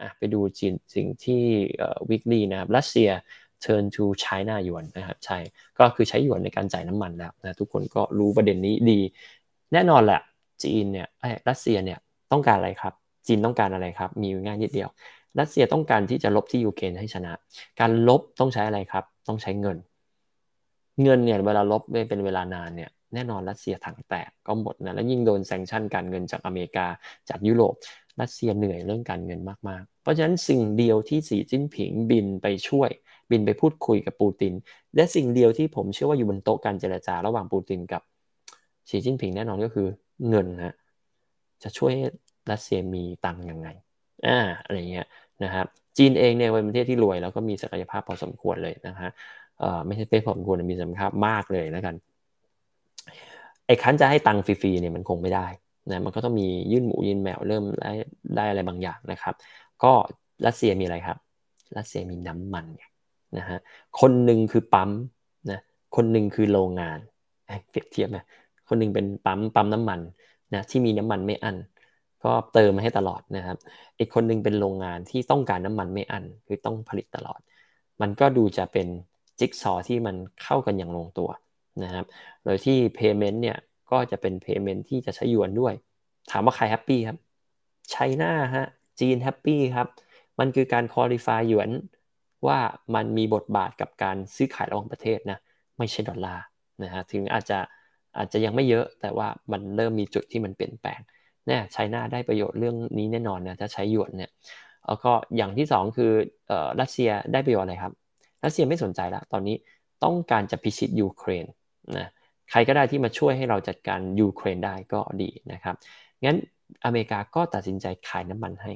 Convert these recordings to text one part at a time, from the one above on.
อ่ะไปดูจีนสิ่งที่ weekly นะครับรัสเซีย turn to China ยวนนะครับใช่ก็คือใช้หยวนในการจ่ายน้ำมันแล้วนะทุกคนก็รู้ประเด็นนี้ดี แน่นอนแหละจีนเนี่ยรัสเซียเนี่ยต้องการอะไรครับจีนต้องการอะไรครับมีง่ายนิดเดียวรัสเซียต้องการที่จะลบที่ยูเครนให้ชนะ การลบต้องใช้อะไรครับต้องใช้เงิน เงินเนี่ยเวลาลบเป็นเวลานานเนี่ยแน่นอนรัสเซียถังแตกก็หมดนะแล้วยิ่งโดนแซงชั่นการเงินจากอเมริกาจากยุโรปรัสเซียเหนื่อยเรื่องการเงินมากๆ เพราะฉะนั้นสิ่งเดียวที่สีจิ้นผิงบินไปช่วยบินไปพูดคุยกับปูติน และสิ่งเดียวที่ผมเชื่อว่าอยู่บนโต๊ะการเจรจาระหว่างปูตินกับ สีจิ้นผิงแน่นอนก็คือเงินฮะจะช่วยรัสเซียมีตังค์ยังไงอ่าอะไรเงี้ยนะครับจีนเองเนี่ยเป็นประเทศที่รวยแล้วก็มีศักยภาพพอสมควรเลยนะฮะเอ่อไม่ใช่เป๊ะพอสมควรมีศักยภาพมากเลยแล้วกันไอ้คันจะให้ตังค์ฟรีๆเนี่ยมันคงไม่ได้นะมันก็ต้องมียื่นหมูยื่นแมวเริ่มได้ได้อะไรบางอย่างนะครับ ก็รัสเซียมีอะไรครับรัสเซียมีน้ำมันนะฮะคนหนึ่งคือปั๊มนะคนหนึ่งคือโรงงานเปรียบเทียบนะคนหนึ่งเป็นปั๊มปั๊มน้ำมันนะที่มีน้ำมันไม่อัน ก็เติมมาให้ตลอดนะครับ อีกคนนึงเป็นโรงงานที่ต้องการน้ำมันไม่อัน คือต้องผลิตตลอด มันก็ดูจะเป็นจิ๊กซอที่มันเข้ากันอย่างลงตัวนะครับโดยที่เพย์เมนต์เนี่ยก็จะเป็น Payment ที่จะใช้ยวนด้วย ถามว่าใครแฮปปี้ครับ ไชน่าฮะ จีนแฮปปี้ครับ มันคือการคอลิฟายหยวน ว่ามันมีบทบาทกับการซื้อขายระหว่างประเทศนะ ไม่ใช่ดอลลาร์นะฮะ ถึงอาจจะอาจจะยังไม่เยอะแต่ว่ามันเริ่มมีจุดที่มันเปลี่ยนแปลงเนี่ยไชน่าได้ประโยชน์เรื่องนี้แน่นอนนะถ้าใช้หยวนเนี่ย แล้วก็อย่างที่ 2 คือรัสเซียได้ประโยชน์อะไรครับ รัสเซียไม่สนใจละตอนนี้ต้องการจะพิชิตยูเครนนะใครก็ได้ที่มาช่วยให้เราจัดการยูเครนได้ก็ดีนะครับ งั้นอเมริกาก็ตัดสินใจขายน้ำมันให้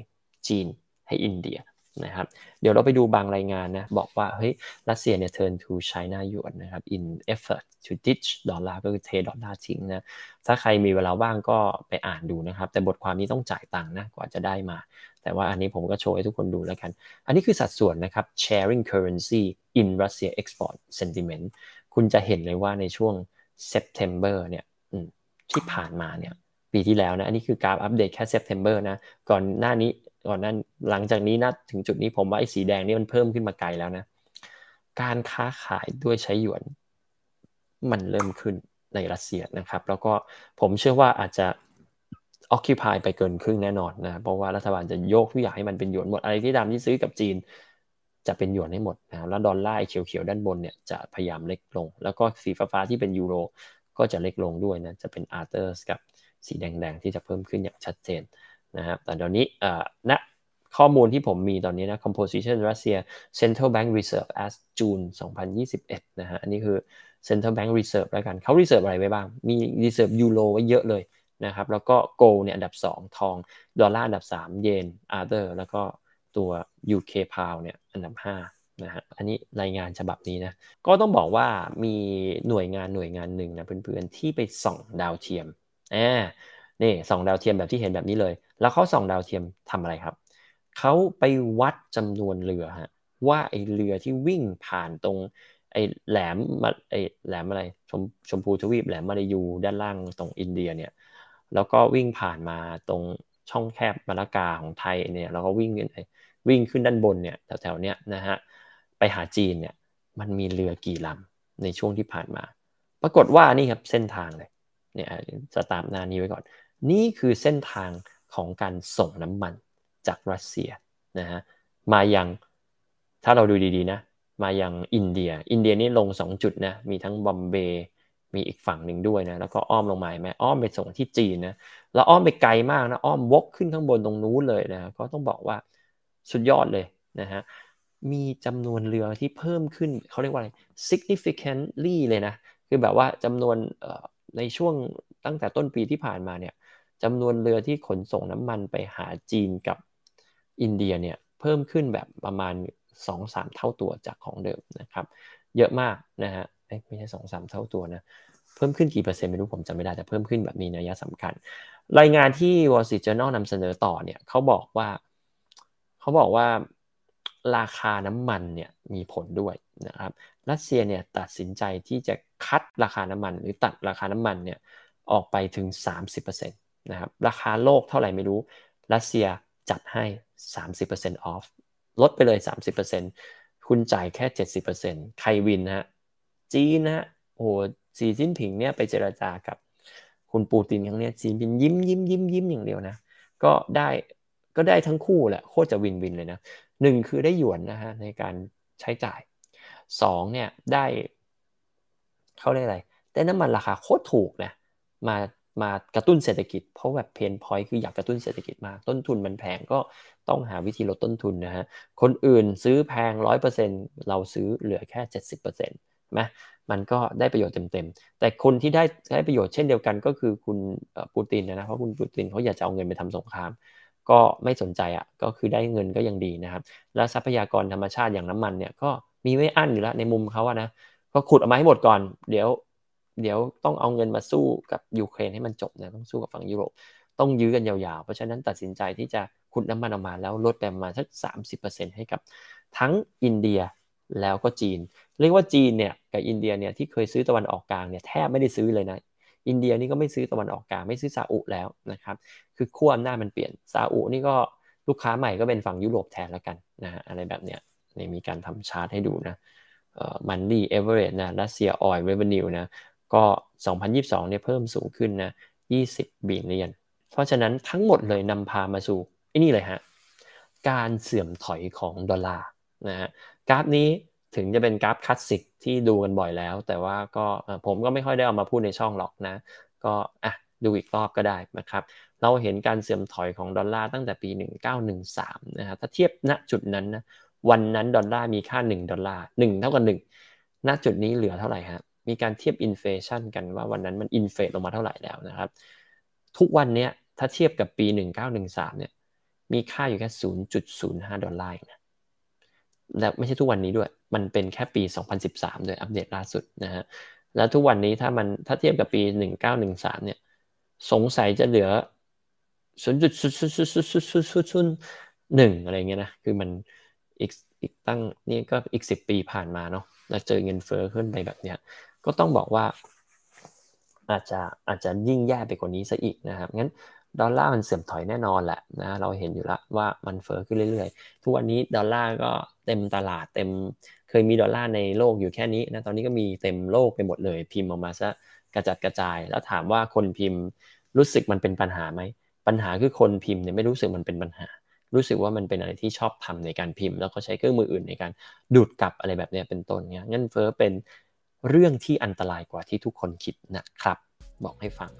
จีน ให้อินเดียนะครับเดี๋ยวเราไปดูบางรายงานนะ บอกว่าเฮ้ยรัสเซียเนี่ย turn to China yuan นะครับ in effort to ditch ดอลลาร์ก็คือเทดอลลาร์ทิ้งนะถ้าใครมีเวลาว่างก็ไปอ่านดูนะครับ แต่บทความนี้ต้องจ่ายตังค์นะกว่าจะได้มา แต่ว่าอันนี้ผมก็โชว์ให้ทุกคนดูแล้วกันอันนี้คือสัดส่วนนะครับ sharing currency in Russia export sentiment คุณจะเห็นเลยว่าในช่วง September เนี่ยที่ผ่านมาเนี่ยปีที่แล้วนะ อันนี้คือกราฟอัปเดตแค่ September นะก่อนหน้านี้ก่อนนั้นหลังจากนี้นะ ถึงจุดนี้ผมว่าไอ้สีแดงนี่มันเพิ่มขึ้นมาไกลแล้วนะ การค้าขายด้วยใช้หยวนมันเริ่มขึ้นในรัสเซียนะครับ แล้วก็ผมเชื่อว่าอาจจะ occupy ไปเกินครึ่งแน่นอนนะ เพราะว่ารัฐบาลจะโยกทุกอย่างให้มันเป็นหยวนหมดอะไรที่ดำที่ซื้อกับจีนจะเป็นหยวนให้หมดนะแล้วดอลลาร์เขียวๆด้านบนเนี่ยจะพยายามเล็กลง แล้วก็สีฟ้าๆที่เป็นยูโรก็จะเล็กลงด้วยนะจะเป็นอาร์เตอร์สกับสีแดงๆที่จะเพิ่มขึ้นอย่างชัดเจนนะครับแต่ตอนนี้นี้อนะข้อมูลที่ผมมีตอนนี้นะ composition รัสเซีย central bank reserve as June 2021นะฮะอันนี้คือ central bank reserve แล้วกันเขา reserve อะไรไว้บ้าง มี reserve ยูโรไว้เยอะเลยนะครับแล้วก็โกลเนี่ยอันดับ 2 ทองดอลลาร์อันดับ3เยนอาร์เตอร์แล้วก็ตัว UK Pound เนี่ยอันดับ5นะฮะ อันนี้รายงานฉบับนี้นะ ก็ต้องบอกว่ามีหน่วยงานหน่วยงานหนึ่งนะเพื่อนๆที่ไปส่องดาวเทียม อ่า นี่ส่องดาวเทียมแบบที่เห็นแบบนี้เลย แล้วเขาส่องดาวเทียมทำอะไรครับ เขาไปวัดจำนวนเรือฮะ ว่าไอเรือที่วิ่งผ่านตรงไอแหลมมาไอแหลมอะไรชมชมพูทวีปแหลมมาลายูด้านล่างตรงอินเดียเนี่ย แล้วก็วิ่งผ่านมาตรงช่องแคบมาลากาของไทยเนี่ยแล้วก็วิ่งเนี่ไวิ่งขึ้นด้านบนเนี่ยแถวๆเนี้ยนะฮะไปหาจีนเนี่ยมันมีเรือกี่ลำ ในช่วงที่ผ่านมา ปรากฏว่านี่ครับ เส้นทางเลยเนี่ยจะตามนานี้ไว้ก่อน นี่คือเส้นทางของการส่งน้ำมันจากรัสเซียนะฮะมายัง ถ้าเราดูดีๆนะมายังอินเดีย อินเดียนี่ลง 2 จุดนะมีทั้งบอมเบย์มีอีกฝั่งหนึ่งด้วยนะแล้วก็อ้อมลงมาแม่อ้อมไปส่งที่จีนนะแล้วอ้อมไปไกลมากนะอ้อมวกขึ้นข้างบนตรงนู้นเลยนะก็ต้องบอกว่าสุดยอดเลยนะฮะ มีจำนวนเรือที่เพิ่มขึ้นเขาเรียกว่าอะไร significantly เลยนะ คือแบบว่าจำนวนในช่วงตั้งแต่ต้นปีที่ผ่านมาเนี่ยจำนวนเรือที่ขนส่งน้ำมันไปหาจีนกับอินเดียเนี่ยเพิ่มขึ้นแบบประมาณ2-3 เท่าตัวจากของเดิมนะครับเยอะมากนะฮะไม่ใช่2มเท่าตัวนะ เพิ่มขึ้นกี่เปอร์เซ็นต์ไม่รู้ผมจำไม่ได้แต่เพิ่มขึ้นแบบมีนัยสำคัญ รายงานที่ Wall Street Journal นำเสนอต่อเนี่ยเขาบอกว่าเขาบอกว่าราคาน้ำมันเนี่ยมีผลด้วยนะครับรัสเซียเนี่ยตัดสินใจที่จะคัดราคาน้ำมัน หรือตัดราคาน้ำมันเนี่ยออกไปถึง 30%นะครับราคาโลกเท่าไหร่ไม่รู้ รัสเซียจัดให้ 30% off ลดไปเลย 30%คุณจ่ายแค่ 70%ใครวินฮะจีนฮะโอ้สีจิ้นผิงเนี่ยไปเจราจากับคุณปูตินอย่างนี้ยจีนเป็นยิ้มยิ้มยิ้มยิ้มอย่างเดียวนะก็ได้ก็ได้ทั้งคู่แหละ โคตรจะวินวินเลยนะหนึ่งคือได้หยวนนะฮะในการใช้จ่ายสองเนี่ยได้เขาเรียกอะไรได้น้ำมันราคาโคตรถูกนะมามากระตุ้นเศรษฐกิจเพราะแบบเพนพอยต์คืออยากกระตุ้นเศรษฐกิจมาก ต้นทุนมันแพงก็ต้องหาวิธีลดต้นทุนนะฮะ คนอื่นซื้อแพง้อยเราซื้อเหลือแค่ 70%นะมันก็ได้ประโยชน์เต็มๆแต่คนที่ได้ได้ประโยชน์เช่นเดียวกันก็คือคุณปูตินนะนะเพราะคุณปูตินเขาอยากจะเอาเงินไปทำสงครามก็ไม่สนใจอะ่ะก็คือได้เงินก็ยังดีนะครับ แล้วทรัพยากรธรรมชาติอย่างน้ำมันเนี่ยก็มีไว้อั้นอยู่แล้วในมุมเขาอะนะ ก็ขุดออกมาให้หมดก่อน เดี๋ยว เดี๋ยวต้องเอาเงินมาสู้กับยูเครนให้มันจบนะต้องสู้กับฝั่งยุโรป ต้องยื้อกันยาวๆ เพราะฉะนั้นตัดสินใจที่จะขุดน้ำมันออกมาแล้วลดไปประมาณสักต์ให้กับ ทั้งอินเดียแล้วก็จีน เรียกว่าจีนเนี่ยกับอินเดียเนี่ยที่เคยซื้อตะวันออกกลางเนี่ยแทบไม่ได้ซื้อเลยนะอินเดียนี่ก็ไม่ซื้อตะวันออกกลางไม่ซื้อซาอุแล้วนะครับ คือขั้วอำนาจมันเปลี่ยนซาอุนี่ก็ลูกค้าใหม่ก็เป็นฝั่งยุโรปแทนแล้วกันนะอะไรแบบเนี้ยนี่มีการทำชาร์ตให้ดูนะมันดี้เอเวอเรสต์นะรัสเซียออยล์เรเวนิวนะก็ 2022 เนี่ยเพิ่มสูงขึ้นนะ 20 บิลเลียน เพราะฉะนั้นทั้งหมดเลยนำพามาสู่ไอ้นี่เลยฮะ การเสื่อมถอยของดอลลาร์นะฮะกราฟนี้ถึงจะเป็นกราฟคลาสสิกที่ดูกันบ่อยแล้ว แต่ว่าก็ผมก็ไม่ค่อยได้เอามาพูดในช่องหรอกนะ ก็อ่ะดูอีกรอบก็ได้นะครับ เราเห็นการเสื่อมถอยของดอลลาร์ตั้งแต่ปี 1913 นะครับถ้าเทียบณจุดนั้นนะวันนั้นดอลลาร์มีค่า 1 ดอลลาร์ 1 เท่ากับ 1 ณจุดนี้เหลือเท่าไหร่ฮะมีการเทียบอินเฟชันกันว่าวันนั้นมันอินเฟชลงมาเท่าไหร่แล้วนะครับ ทุกวันนี้ถ้าเทียบกับปี 1913 เนี่ยมีค่าอยู่แค่ 0.05 ดอลลาร์นะและไม่ใช่ทุกวันนี้ด้วย มันเป็นแค่ปี 2013โดยอัปเดตล่าสุดนะฮะ แล้วทุกวันนี้ถ้ามันถ้าเทียบกับปี 1913 เนี่ย สงสัยจะเหลือศูนย์จุดศูนย์ศูนย์ศูนย์ศูนย์ศูนย์หนึ่งอะไรเงี้ยนะ คือมันอีกอีกตั้งนี่ก็อีกสิบปีผ่านมาเนาะเราเจอเงินเฟ้อขึ้นไปแบบเนี้ยก็ต้องบอกว่าอาจจะอาจจะยิ่งแย่ไปกว่านี้ซะอีกนะครับงั้นดอลลาร์มันเสื่อมถอยแน่นอนแหละนะเราเห็นอยู่แล้วว่ามันเฟอ้อขึ้นเรื่อย ๆ ทุกวันนี้ดอลลาร์ก็เต็มตลาดเต็มเคยมีดอลลาร์ในโลกอยู่แค่นี้นะตอนนี้ก็มีเต็มโลกไปหมดเลย พิมพ์ออกมาซะกระจัดกระจาย แล้วถามว่าคนพิมพ์รู้สึกมันเป็นปัญหาไหมปัญหาคือคนพิมพ์เนี่ยไม่รู้สึกมันเป็นปัญหา รู้สึกว่ามันเป็นอะไรที่ชอบทำในการพิมพ์ แล้วก็ใช้เครื่องมืออื่นในการดูดกลับอะไรแบบนี้เป็นต้นเนี่ยเงินเฟ้อเป็นเรื่องที่อันตรายกว่าที่ทุกคนคิดนะครับ บอกให้ฟัง